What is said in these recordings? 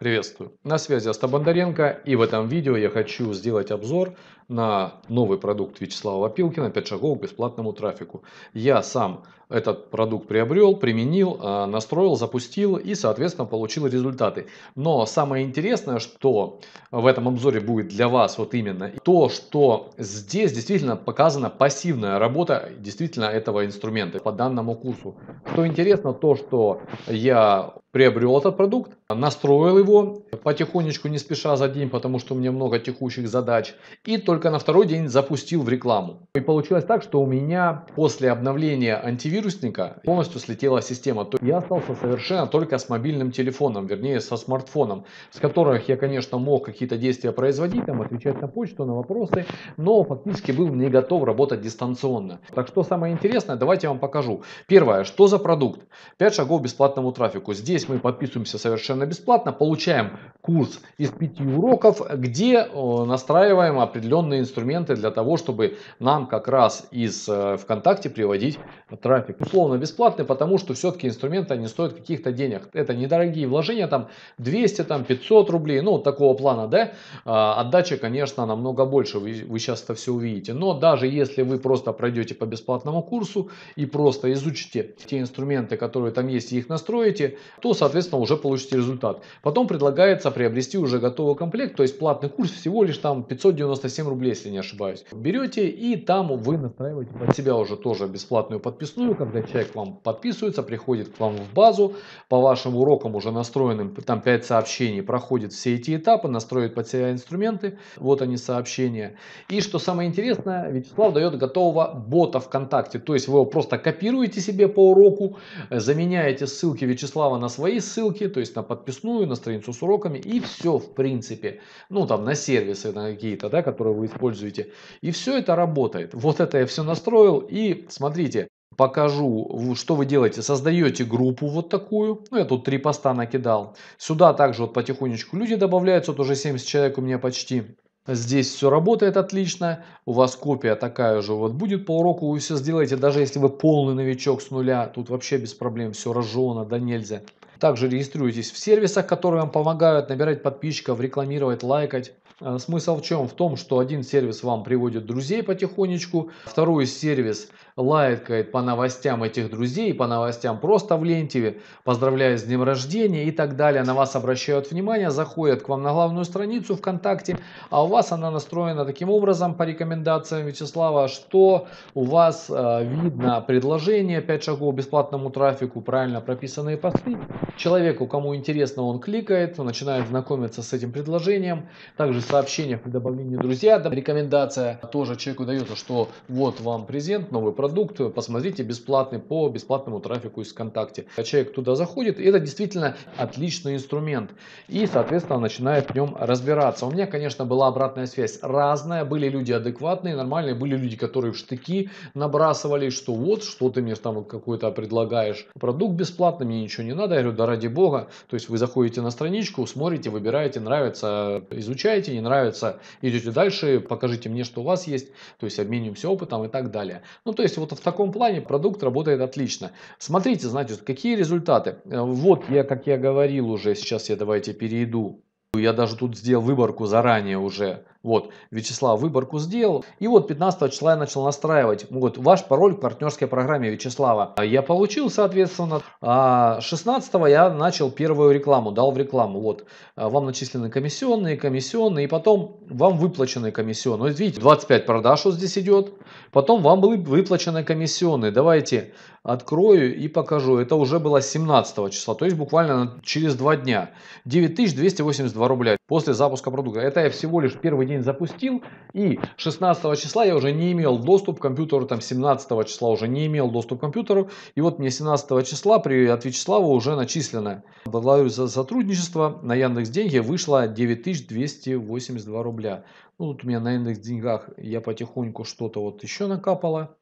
Приветствую! На связи Аста Бондаренко и в этом видео я хочу сделать обзор на новый продукт Вячеслава Пилкина 5 шагов к бесплатному трафику. Я сам этот продукт приобрел, применил, а, настроил, запустил и соответственно получил результаты. Но самое интересное, что в этом обзоре будет для вас вот именно то, что здесь действительно показана пассивная работа действительно этого инструмента по данному курсу. Что интересно, то что я приобрел этот продукт, настроил его потихонечку, не спеша за день, потому что у меня много текущих задач, и только на второй день запустил в рекламу. И получилось так, что у меня после обновления антивирусника полностью слетела система. То я остался совершенно только с мобильным телефоном, вернее со смартфоном, с которых я, конечно, мог какие-то действия производить, там, отвечать на почту, на вопросы, но фактически был не готов работать дистанционно. Так что самое интересное, давайте я вам покажу. Первое, что за продукт? 5 шагов бесплатному трафику. Здесь Здесь мы подписываемся совершенно бесплатно, получаем курс из пяти уроков, где э, настраиваем определенные инструменты для того, чтобы нам как раз из э, ВКонтакте приводить трафик. Условно бесплатный, потому что все-таки инструменты не стоят каких-то денег. Это недорогие вложения, там 200, там 500 рублей, ну вот такого плана, да. А, отдача, конечно, намного больше, вы, вы сейчас это все увидите. Но даже если вы просто пройдете по бесплатному курсу и просто изучите те инструменты, которые там есть и их настроите, то то, соответственно, уже получите результат. Потом предлагается приобрести уже готовый комплект, то есть платный курс всего лишь там 597 рублей, если не ошибаюсь. Берете и там вы настраиваете под себя уже тоже бесплатную подписную, когда человек вам подписывается, приходит к вам в базу, по вашим урокам уже настроенным, там 5 сообщений, проходит все эти этапы, настроит под себя инструменты, вот они сообщения. И что самое интересное, Вячеслав дает готового бота ВКонтакте, то есть вы его просто копируете себе по уроку, заменяете ссылки Вячеслава на свои свои ссылки, то есть на подписную, на страницу с уроками и все в принципе. Ну там на сервисы на какие-то, да, которые вы используете. И все это работает. Вот это я все настроил и смотрите, покажу, что вы делаете. Создаете группу вот такую. Ну, я тут три поста накидал. Сюда также вот потихонечку люди добавляются. Вот уже 70 человек у меня почти. Здесь все работает отлично, у вас копия такая же вот будет по уроку, вы все сделаете, даже если вы полный новичок с нуля, тут вообще без проблем все разжевано, да нельзя. Также регистрируйтесь в сервисах, которые вам помогают набирать подписчиков, рекламировать, лайкать. А смысл в чем? В том, что один сервис вам приводит друзей потихонечку, второй сервис лайкает по новостям этих друзей, по новостям просто в ленте, поздравляя с днем рождения и так далее. На вас обращают внимание, заходят к вам на главную страницу ВКонтакте, а у вас она настроена таким образом по рекомендациям Вячеслава, что у вас э, видно предложение 5 шагов бесплатному трафику, правильно прописанные посты. Человеку, кому интересно, он кликает, начинает знакомиться с этим предложением. Также сообщениях при добавлении друзья, рекомендация тоже человеку дается, что вот вам презент, новый продукт, посмотрите бесплатный по бесплатному трафику из ВКонтакте. Человек туда заходит, и это действительно отличный инструмент. И, соответственно, начинает в нем разбираться. У меня, конечно, была обратная связь разная. Были люди адекватные, нормальные, были люди, которые в штыки набрасывали, что вот, что ты мне там какой-то предлагаешь продукт бесплатный, мне ничего не надо. Я говорю, да ради бога. То есть вы заходите на страничку, смотрите, выбираете, нравится, изучаете, не не нравится, идете дальше, покажите мне, что у вас есть, то есть обменимся опытом и так далее. Ну, то есть вот в таком плане продукт работает отлично. Смотрите, значит, какие результаты. Вот я, как я говорил уже, сейчас я давайте перейду. Я даже тут сделал выборку заранее уже вот, Вячеслав выборку сделал. И вот 15 числа я начал настраивать. Вот, ваш пароль к партнерской программе Вячеслава. А, я получил, соответственно. А 16 я начал первую рекламу, дал в рекламу. Вот, а, вам начислены комиссионные, комиссионные, и потом вам выплачены комиссионные. Вот видите, 25 продаж вот здесь идет. Потом вам были выплачены комиссионные. Давайте открою и покажу. Это уже было 17 числа, то есть буквально через 2 дня. 9282 рубля после запуска продукта. Это я всего лишь первый день запустил, и 16 числа я уже не имел доступ к компьютеру, там 17 числа уже не имел доступ к компьютеру, и вот мне 17 числа при от Вячеслава уже начислено. Благодарю за сотрудничество, на Яндекс деньги вышло 9282 рубля. Ну, тут у меня на Яндекс деньгах я потихоньку что-то вот еще накапало.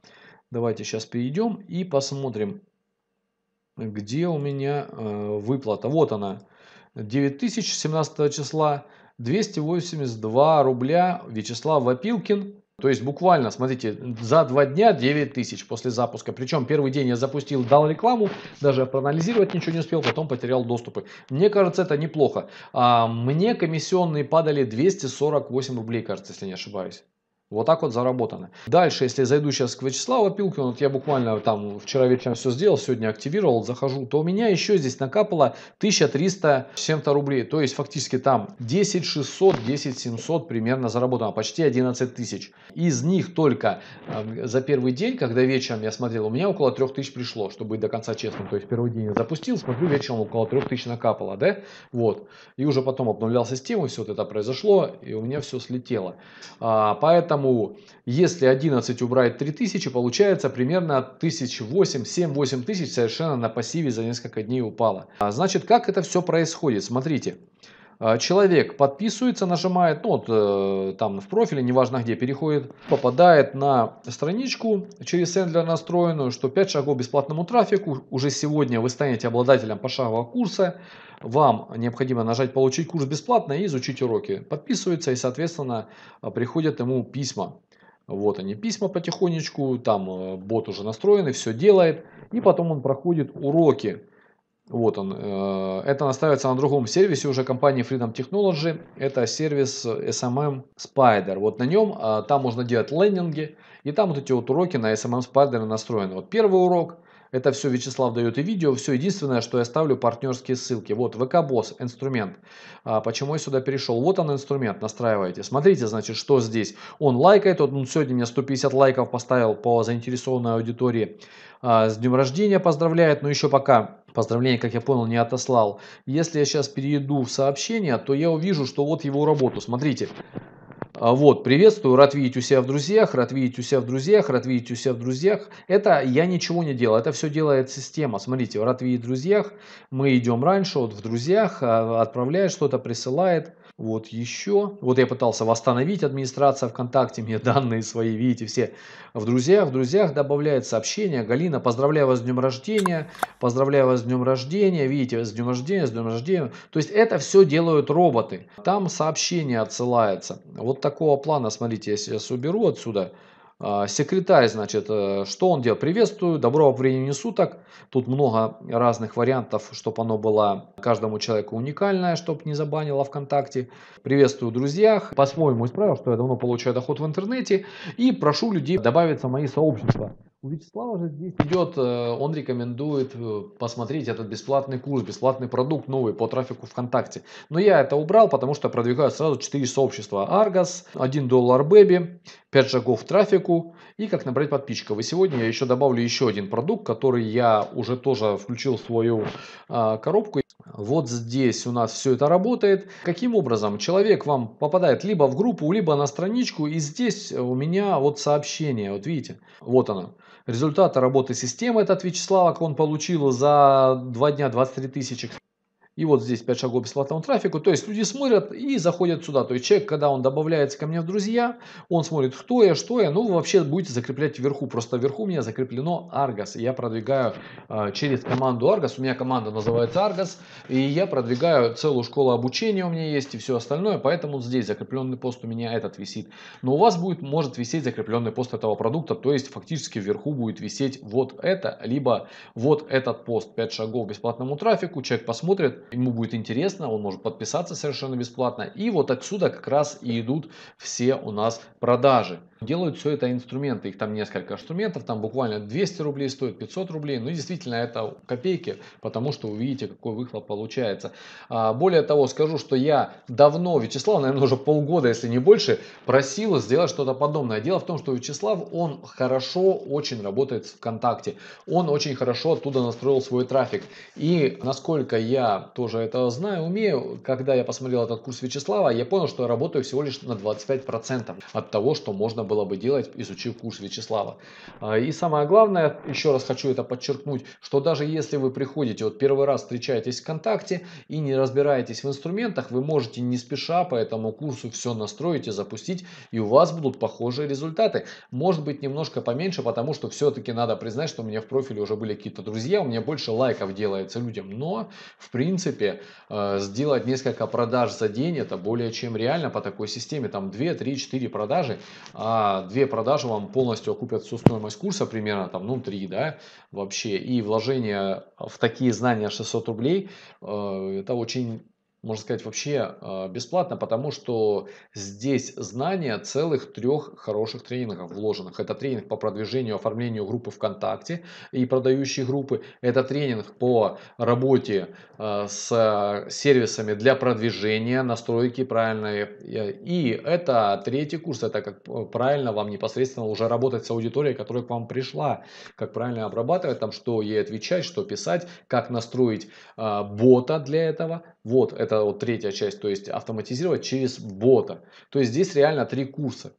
Давайте сейчас перейдем и посмотрим, где у меня э, выплата. Вот она. 9000 17 числа 282 рубля Вячеслав Вапилкин. То есть буквально, смотрите, за два дня 9 тысяч после запуска. Причем первый день я запустил, дал рекламу, даже проанализировать ничего не успел, потом потерял доступы. Мне кажется, это неплохо. А мне комиссионные падали 248 рублей, кажется, если не ошибаюсь. Вот так вот заработано. Дальше, если зайду сейчас к Вячеславу Пилкину, вот я буквально там вчера вечером все сделал, сегодня активировал, захожу, то у меня еще здесь накапало 1300 чем-то рублей. То есть фактически там 10 600, 10 700 примерно заработано, почти 11 тысяч. Из них только эм, за первый день, когда вечером я смотрел, у меня около 3000 пришло, чтобы быть до конца честным. То есть первый день я запустил, смотрю, вечером около 3000 накапало, да? Вот. И уже потом обновлял систему, все вот это произошло, и у меня все слетело. А, поэтому Поэтому, если 11 убрать 3000, получается примерно 1008, 7-8 тысяч совершенно на пассиве за несколько дней упало. А значит, как это все происходит? Смотрите. А, человек подписывается, нажимает, ну, вот, э, там в профиле, неважно где, переходит, попадает на страничку через Sendler настроенную, что 5 шагов бесплатному трафику. Уже сегодня вы станете обладателем пошагового курса. Вам необходимо нажать «Получить курс бесплатно» и изучить уроки. Подписывается и, соответственно, а, приходят ему письма. Вот они, письма потихонечку, там э, бот уже настроен и все делает. И потом он проходит уроки. Вот он. Э, это наставится на другом сервисе уже компании Freedom Technology. Это сервис SMM Spider. Вот на нем э, там можно делать лендинги. И там вот эти вот уроки на SMM Spider настроены. Вот первый урок это все Вячеслав дает и видео, все. Единственное, что я ставлю партнерские ссылки. Вот ВК-босс, инструмент. А, почему я сюда перешел? Вот он инструмент, Настраивайте. Смотрите, значит, что здесь. Он лайкает, Вот он сегодня мне 150 лайков поставил по заинтересованной аудитории. А, с днем рождения поздравляет, но ну, еще пока поздравление, как я понял, не отослал. Если я сейчас перейду в сообщение, то я увижу, что вот его работу. Смотрите. А вот, приветствую, рад видеть у себя в друзьях, рад видеть у себя в друзьях, рад видеть у себя в друзьях. Это я ничего не делаю, это все делает система. Смотрите, рад видеть в друзьях, мы идем раньше, вот в друзьях, а отправляет что-то, присылает. Вот еще. Вот я пытался восстановить администрация ВКонтакте, мне данные свои, видите, все в друзьях. В друзьях добавляет сообщение. Галина, поздравляю вас с днем рождения. Поздравляю вас с днем рождения. Видите, с днем рождения, с днем рождения. То есть это все делают роботы. Там сообщение отсылается. Вот такого плана, смотрите, я сейчас уберу отсюда. А, секретарь, значит, э, что он делает? Приветствую, доброго времени суток. Тут много разных вариантов, чтобы оно было каждому человеку уникальное, чтобы не забанило ВКонтакте. Приветствую друзьях. По-своему исправил, что я давно получаю доход в интернете. И прошу людей добавиться в мои сообщества. У Вячеслава же здесь идет, э, он рекомендует э, посмотреть этот бесплатный курс, бесплатный продукт новый по трафику ВКонтакте. Но я это убрал, потому что продвигают сразу 4 сообщества. Argos, 1 доллар Бэби, 5 шагов трафику и как набрать подписчиков. И сегодня я еще добавлю еще один продукт, который я уже тоже включил в свою а, коробку. Вот здесь у нас все это работает. Каким образом? Человек вам попадает либо в группу, либо на страничку. И здесь у меня вот сообщение. Вот видите, вот оно. Результаты работы системы это от Вячеслава, он получил за два дня 23 тысячи. И вот здесь 5 шагов бесплатному трафику. То есть люди смотрят и заходят сюда. То есть человек, когда он добавляется ко мне в друзья, он смотрит, кто я, что я. Ну, вы вообще будете закреплять вверху. Просто вверху у меня закреплено Argos. Я продвигаю э, через команду Argos. У меня команда называется Argos. И я продвигаю целую школу обучения у меня есть и все остальное. Поэтому здесь закрепленный пост у меня этот висит. Но у вас будет, может висеть закрепленный пост этого продукта. То есть фактически вверху будет висеть вот это, либо вот этот пост. 5 шагов бесплатному трафику. Человек посмотрит, ему будет интересно, он может подписаться совершенно бесплатно. И вот отсюда как раз и идут все у нас продажи. Делают все это инструменты, их там несколько инструментов, там буквально 200 рублей стоит, 500 рублей, ну действительно это копейки, потому что увидите, какой выхлоп получается. А, более того, скажу, что я давно, Вячеслав, наверное, уже полгода, если не больше, просил сделать что-то подобное. Дело в том, что Вячеслав, он хорошо очень работает в ВКонтакте, он очень хорошо оттуда настроил свой трафик. И насколько я тоже это знаю, умею, когда я посмотрел этот курс Вячеслава, я понял, что я работаю всего лишь на 25% от того, что можно было бы делать, изучив курс Вячеслава. А, и самое главное, еще раз хочу это подчеркнуть, что даже если вы приходите, вот первый раз встречаетесь в ВКонтакте и не разбираетесь в инструментах, вы можете не спеша по этому курсу все настроить и запустить, и у вас будут похожие результаты. Может быть немножко поменьше, потому что все-таки надо признать, что у меня в профиле уже были какие-то друзья, у меня больше лайков делается людям, но в принципе э, сделать несколько продаж за день это более чем реально по такой системе, там 2, 3, 4 продажи, а а, две продажи вам полностью окупят всю стоимость курса, примерно там, ну, три да, вообще. И вложение в такие знания 600 рублей, э, это очень можно сказать, вообще а, бесплатно, потому что здесь знания целых трех хороших тренингов вложенных. Это тренинг по продвижению, оформлению группы ВКонтакте и продающей группы. Это тренинг по работе а, с сервисами для продвижения, настройки правильные. И это третий курс, это как правильно вам непосредственно уже работать с аудиторией, которая к вам пришла, как правильно обрабатывать, там, что ей отвечать, что писать, как настроить а, бота для этого, вот, это вот третья часть, то есть автоматизировать через бота. То есть здесь реально три курса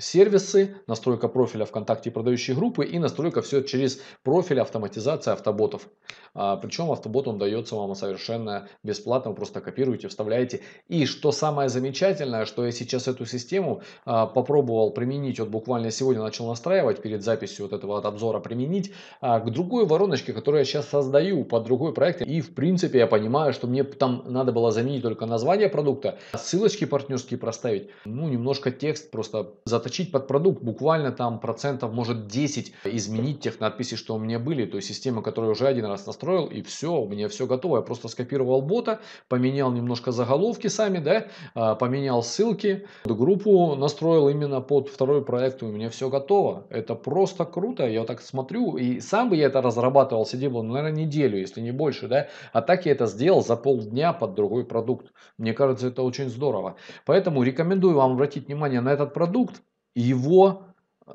сервисы, настройка профиля ВКонтакте и продающей группы и настройка все через профиль автоматизации автоботов. А, причем автобот он дается вам совершенно бесплатно, вы просто копируете, вставляете. И что самое замечательное, что я сейчас эту систему а, попробовал применить, вот буквально сегодня начал настраивать перед записью вот этого вот обзора применить а, к другой вороночке, которую я сейчас создаю под другой проект. И в принципе я понимаю, что мне там надо было заменить только название продукта, а ссылочки партнерские проставить, ну немножко текст просто за заточить под продукт буквально там процентов может 10, изменить тех надписей, что у меня были, то есть система, которую уже один раз настроил и все, у меня все готово, я просто скопировал бота, поменял немножко заголовки сами, да, а, поменял ссылки, группу настроил именно под второй проект, у меня все готово, это просто круто, я так смотрю, и сам бы я это разрабатывал, сидел бы, ну, наверное, неделю, если не больше, да, а так я это сделал за полдня под другой продукт, мне кажется, это очень здорово, поэтому рекомендую вам обратить внимание на этот продукт, его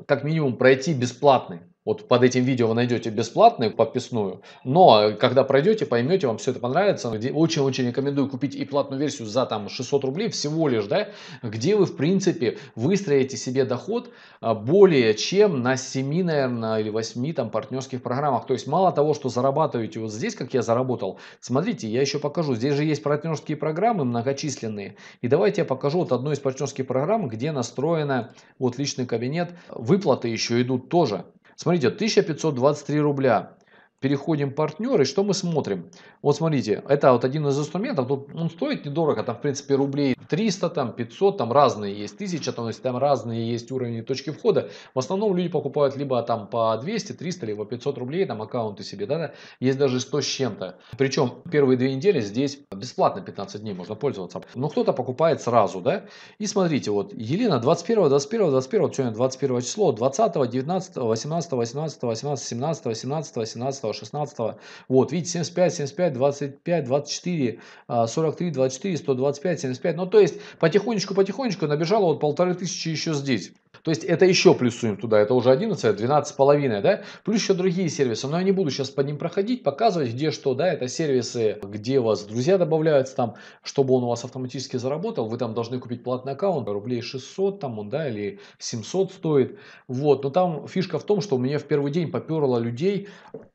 как минимум пройти бесплатный. Вот под этим видео вы найдете бесплатную подписную, но э, когда пройдете, поймете, вам все это понравится. Очень-очень рекомендую купить и платную версию за там 600 рублей всего лишь, да, где вы, в принципе, выстроите себе доход а, более чем на 7, наверное, или 8 там партнерских программах. То есть мало того, что зарабатываете вот здесь, как я заработал, смотрите, я еще покажу. Здесь же есть партнерские программы многочисленные. И давайте я покажу вот одну из партнерских программ, где настроена вот личный кабинет. Выплаты еще идут тоже. Смотрите, 1523 рубля переходим партнеры, что мы смотрим? Вот смотрите, это вот один из инструментов, тут он стоит недорого, там в принципе рублей 300, там 500, там разные есть, 1000, там, то есть, там разные есть уровни точки входа. В основном люди покупают либо там по 200, 300, либо 500 рублей, там аккаунты себе, да, да есть даже 100 с чем-то. Причем первые две недели здесь бесплатно 15 дней можно пользоваться. Но кто-то покупает сразу, да, и смотрите, вот Елена 21, 21, 21, сегодня 21 число, 20, 19, 18, 18, 18, 17, 17, 17, 16. Вот, видите, 75, 75, 25, 24, 43, 24, 125, 75. Ну, то есть, потихонечку-потихонечку набежало вот полторы тысячи еще здесь. То есть это еще плюсуем туда, это уже 11, 12,5, да? Плюс еще другие сервисы, но я не буду сейчас по ним проходить, показывать, где что, да, это сервисы, где у вас друзья добавляются там, чтобы он у вас автоматически заработал, вы там должны купить платный аккаунт, рублей 600 там он, да, или 700 стоит, вот, но там фишка в том, что у меня в первый день поперло людей,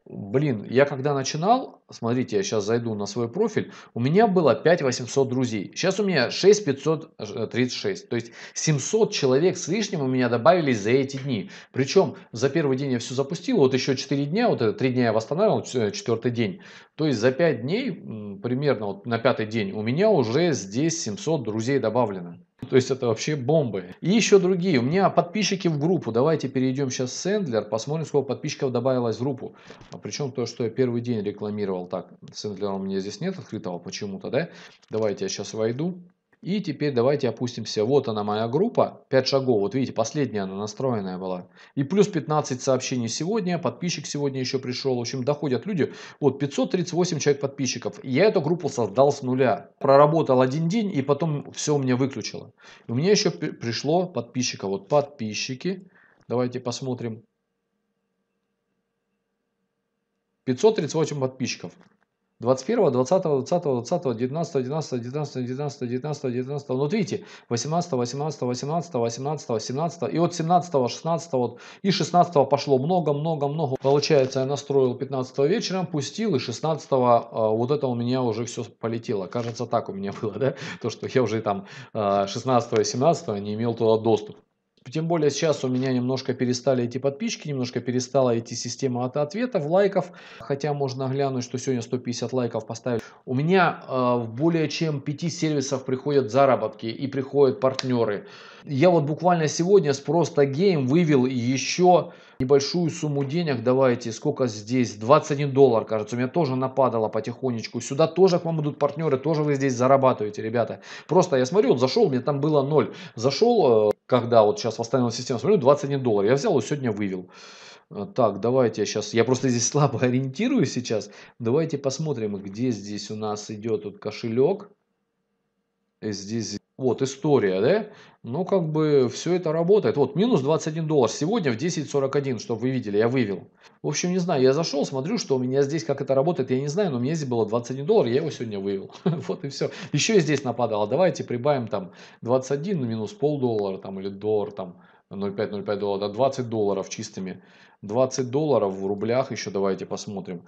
блин, я когда начинал, смотрите, я сейчас зайду на свой профиль, у меня было 5800 друзей, сейчас у меня 6536, э, то есть 700 человек с лишним у меня добавились за эти дни. Причем за первый день я все запустил, вот еще 4 дня, вот это 3 дня я восстанавливал, четвертый день. То есть за 5 дней, примерно вот на пятый день, у меня уже здесь 700 друзей добавлено. То есть это вообще бомбы. И еще другие. У меня подписчики в группу. Давайте перейдем сейчас в Сэндлер, посмотрим, сколько подписчиков добавилось в группу. А причем то, что я первый день рекламировал. Так, Сэндлера у меня здесь нет открытого почему-то, да? Давайте я сейчас войду. И теперь давайте опустимся. Вот она моя группа, 5 шагов. Вот видите, последняя она настроенная была. И плюс 15 сообщений сегодня, подписчик сегодня еще пришел. В общем, доходят люди. Вот 538 человек подписчиков. И я эту группу создал с нуля. Проработал один день и потом все у меня выключило. И у меня еще пришло подписчика. Вот подписчики. Давайте посмотрим. 538 подписчиков. 21, 20, 20, 20, 19, 19, 19, 19, 19, 19. Вот видите, 18, 18, 18, 18, 17. И вот 17, 16, вот, и 16 пошло много, много, много. Получается, я настроил 15 вечером, пустил, и 16 э, вот это у меня уже все полетело. Кажется, так у меня было, да? То, что я уже там 16, э, 17 не имел туда доступ. Тем более сейчас у меня немножко перестали идти подписчики, немножко перестала идти система от ответов, лайков. Хотя можно глянуть, что сегодня 150 лайков поставили. У меня э, в более чем 5 сервисов приходят заработки и приходят партнеры. Я вот буквально сегодня с просто гейм вывел еще небольшую сумму денег, давайте, сколько здесь, 21 доллар, кажется, у меня тоже нападало потихонечку, сюда тоже к вам идут партнеры, тоже вы здесь зарабатываете, ребята, просто я смотрю, вот зашел, мне там было 0, зашел, э, когда вот сейчас восстановил систему, смотрю, 21 доллар, я взял и сегодня вывел. Э, так, давайте я сейчас, я просто здесь слабо ориентируюсь сейчас, давайте посмотрим, где здесь у нас идет вот кошелек, э, здесь вот история, да? Но ну, как бы все это работает. Вот, минус 21 доллар сегодня в 10.41, чтобы вы видели, я вывел. В общем, не знаю, я зашел, смотрю, что у меня здесь, как это работает, я не знаю, но у меня здесь было 21 доллар, я его сегодня вывел. вот и все. Еще и здесь нападало. А давайте прибавим там 21 ну, минус полдоллара там или доллар там 0,5-0,5 доллара, да, 20 долларов чистыми. 20 долларов в рублях еще давайте посмотрим.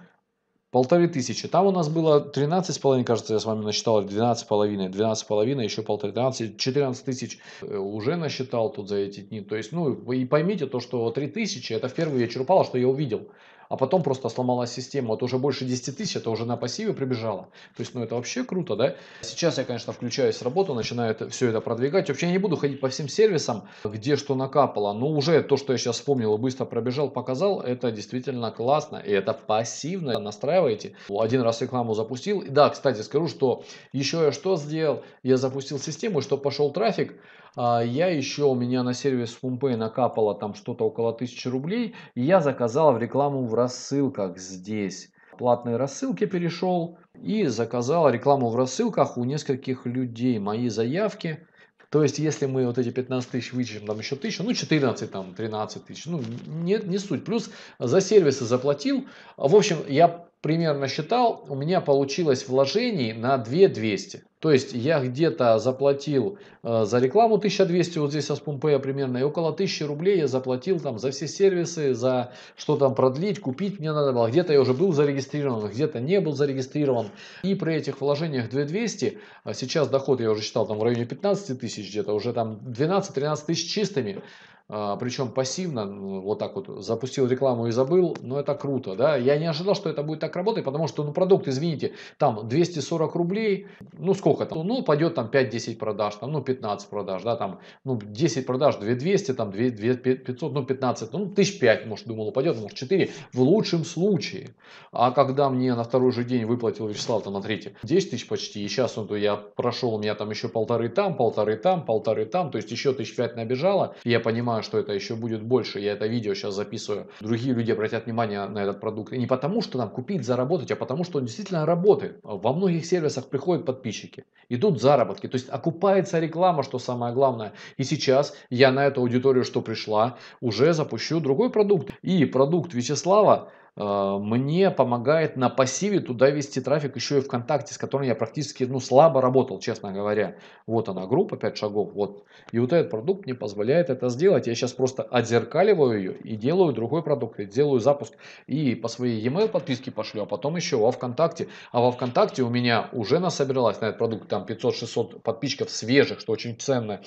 Полторы тысячи. Там у нас было с половиной, кажется, я с вами насчитал, с половиной, с половиной, еще полторы, 13, 14 тысяч э, уже насчитал тут за эти дни. То есть, ну, и поймите то, что 3 тысячи, это в первый вечер упало, что я увидел а потом просто сломалась система. Вот уже больше 10 тысяч, это уже на пассиве прибежало. То есть, ну это вообще круто, да? Сейчас я, конечно, включаюсь в работу, начинаю это, все это продвигать. Вообще я не буду ходить по всем сервисам, где что накапало. Но уже то, что я сейчас вспомнил быстро пробежал, показал, это действительно классно. И это пассивно настраиваете. Один раз рекламу запустил. И да, кстати, скажу, что еще я что сделал? Я запустил систему, что пошел трафик, а, я еще, у меня на сервис FunPay накапало там что-то около 1000 рублей, и я заказал в рекламу в рассылках здесь. Платные рассылки перешел и заказал рекламу в рассылках у нескольких людей, мои заявки. То есть, если мы вот эти 15 тысяч вычтем, там еще тысячу, ну 14, там 13 тысяч, ну нет, не суть. Плюс за сервисы заплатил. В общем, я примерно считал, у меня получилось вложений на 2 200. То есть я где-то заплатил э, за рекламу 1200, вот здесь со Спумпея примерно, и около 1000 рублей я заплатил там за все сервисы, за что там продлить, купить мне надо было. Где-то я уже был зарегистрирован, где-то не был зарегистрирован. И при этих вложениях 2200, а сейчас доход я уже считал там в районе 15 тысяч где-то, уже там 12-13 тысяч чистыми. А, причем пассивно, ну, вот так вот запустил рекламу и забыл, но это круто, да, я не ожидал, что это будет так работать, потому что, ну, продукт, извините, там 240 рублей, ну, сколько там, ну, пойдет там 5-10 продаж, там, ну, 15 продаж, да, там, ну, 10 продаж, 2200, там, 2, 2 500, ну, 15, ну, 1005, может, думал, упадет, может, 4, в лучшем случае, а когда мне на второй же день выплатил Вячеслав, там, на третий, 10 тысяч почти, и сейчас он, то я прошел, у меня там еще полторы там, полторы там, полторы там, то есть еще тысяч пять набежало, я понимаю, знаю, что это еще будет больше. Я это видео сейчас записываю. Другие люди обратят внимание на этот продукт. И не потому, что там купить, заработать, а потому, что он действительно работает. Во многих сервисах приходят подписчики. Идут заработки. То есть окупается реклама, что самое главное. И сейчас я на эту аудиторию, что пришла, уже запущу другой продукт. И продукт Вячеслава а, мне помогает на пассиве туда вести трафик еще и ВКонтакте, с которым я практически ну, слабо работал, честно говоря. Вот она группа 5 шагов, вот. И вот этот продукт мне позволяет это сделать. Я сейчас просто отзеркаливаю ее и делаю другой продукт, и делаю запуск. И по своей e-mail подписке пошлю, а потом еще во ВКонтакте. А во ВКонтакте у меня уже насобиралась на этот продукт там 500-600 подписчиков свежих, что очень ценно.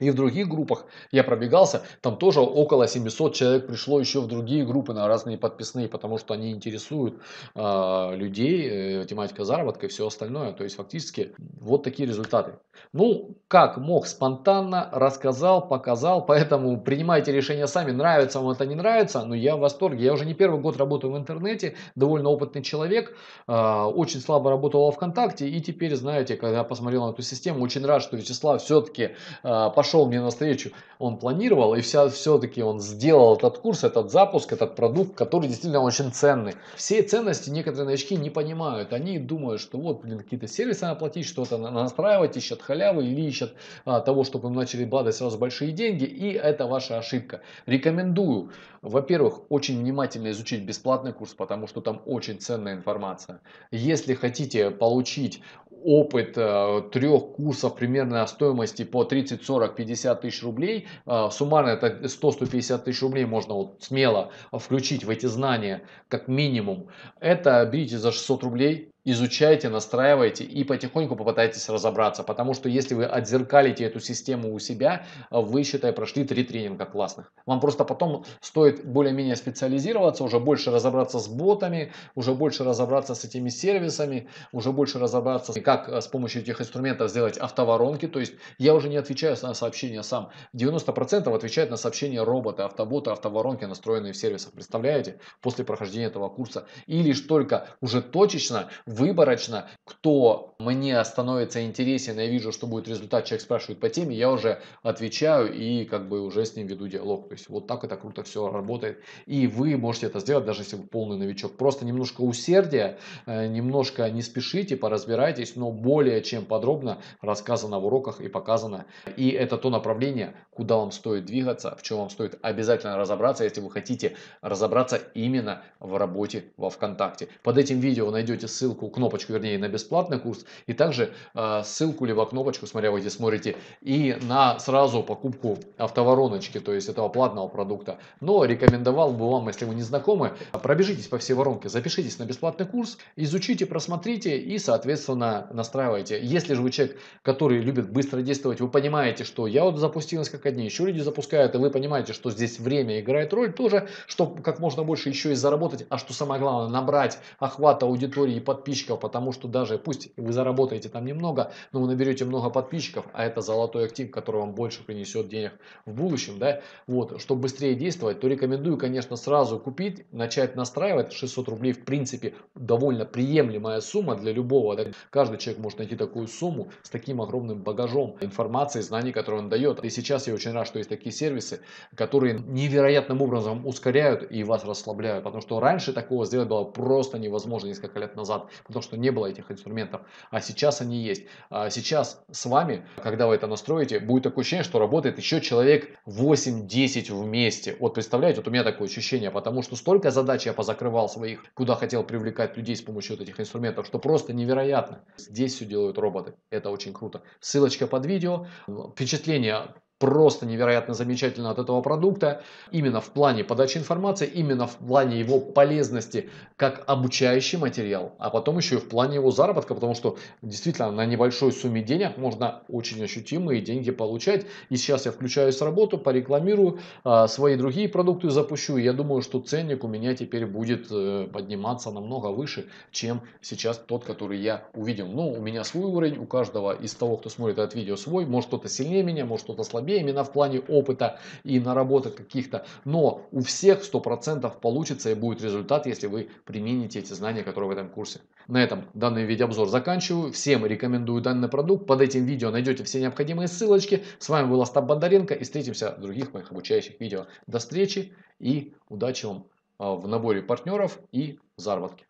И в других группах я пробегался, там тоже около 700 человек пришло еще в другие группы на разные подписные, потому что они интересуют э, людей, э, тематика заработка и все остальное. То есть фактически вот такие результаты. Ну, как мог, спонтанно рассказал, показал, поэтому принимайте решения сами, нравится вам это, не нравится, но я в восторге. Я уже не первый год работаю в интернете, довольно опытный человек, э, очень слабо работал во ВКонтакте и теперь, знаете, когда посмотрел на эту систему, очень рад, что Вячеслав все-таки э, а, пошел пошел мне навстречу, он планировал, и вся, все-таки он сделал этот курс, этот запуск, этот продукт, который действительно очень ценный. Все ценности некоторые новички не понимают. Они думают, что вот, блин, какие-то сервисы надо платить, что-то настраивать, ищут халявы или ищут а, того, чтобы им начали бладать сразу большие деньги, и это ваша ошибка. Рекомендую, во-первых, очень внимательно изучить бесплатный курс, потому что там очень ценная информация. Если хотите получить опыт э, трех курсов примерно стоимости по 30-40 50 тысяч рублей. А, суммарно это 100-150 тысяч рублей можно вот смело а, включить в эти знания как минимум. Это берите за 600 рублей, изучайте, настраивайте и потихоньку попытайтесь разобраться, потому что если вы отзеркалите эту систему у себя, вы, считай, прошли три тренинга классных. Вам просто потом стоит более-менее специализироваться, уже больше разобраться с ботами, уже больше разобраться с этими сервисами, уже больше разобраться, как э, с помощью этих инструментов сделать автоворонки, то есть я уже не отвечаю на сообщения сам, 90% отвечает на сообщения робота, автобота, автоворонки, настроенные в сервисах, представляете, после прохождения этого курса, и лишь только уже точечно выборочно, кто мне становится интересен, я вижу, что будет результат, человек спрашивает по теме, я уже отвечаю и как бы уже с ним веду диалог. То есть вот так это круто все работает. И вы можете это сделать, даже если вы полный новичок. Просто немножко усердия, э, немножко не спешите, поразбирайтесь, но более чем подробно рассказано в уроках и показано. И это то направление, куда вам стоит двигаться, в чем вам стоит обязательно разобраться, если вы хотите разобраться именно в работе во ВКонтакте. Под этим видео вы найдете ссылку ссылку, кнопочку, вернее, на бесплатный курс, и также э, ссылку либо кнопочку, смотря вы здесь смотрите, и на сразу покупку автовороночки, то есть этого платного продукта. Но рекомендовал бы вам, если вы не знакомы, пробежитесь по всей воронке, запишитесь на бесплатный курс, изучите, просмотрите и, соответственно, настраивайте. Если же вы человек, который любит быстро действовать, вы понимаете, что я вот запустил несколько дней, еще люди запускают, и вы понимаете, что здесь время играет роль тоже, чтобы как можно больше еще и заработать, а что самое главное, набрать охват аудитории и подписчиков подписчиков, потому что даже пусть вы заработаете там немного, но вы наберете много подписчиков, а это золотой актив, который вам больше принесет денег в будущем, да, вот, чтобы быстрее действовать, то рекомендую, конечно, сразу купить, начать настраивать, 600 рублей, в принципе, довольно приемлемая сумма для любого, да? каждый человек может найти такую сумму с таким огромным багажом информации, знаний, которые он дает, и сейчас я очень рад, что есть такие сервисы, которые невероятным образом ускоряют и вас расслабляют, потому что раньше такого сделать было просто невозможно несколько лет назад, потому что не было этих инструментов, а сейчас они есть. А сейчас с вами, когда вы это настроите, будет такое ощущение, что работает еще человек 8-10 вместе. Вот представляете, вот у меня такое ощущение, потому что столько задач я позакрывал своих, куда хотел привлекать людей с помощью вот этих инструментов, что просто невероятно. Здесь все делают роботы, это очень круто. Ссылочка под видео. Впечатление просто невероятно замечательно от этого продукта. Именно в плане подачи информации, именно в плане его полезности как обучающий материал, а потом еще и в плане его заработка, потому что действительно на небольшой сумме денег можно очень ощутимые деньги получать. И сейчас я включаюсь в работу, порекламирую а, свои другие продукты, запущу. И я думаю, что ценник у меня теперь будет э, подниматься намного выше, чем сейчас тот, который я увидел. Ну, у меня свой уровень, у каждого из того, кто смотрит это видео свой. Может кто-то сильнее меня, может кто-то слабее себе именно в плане опыта и наработок каких-то. Но у всех 100% получится и будет результат, если вы примените эти знания, которые в этом курсе. На этом данный видеообзор заканчиваю. Всем рекомендую данный продукт. Под этим видео найдете все необходимые ссылочки. С вами был Остап Бондаренко и встретимся в других моих обучающих видео. До встречи и удачи вам а, в наборе партнеров и заработке.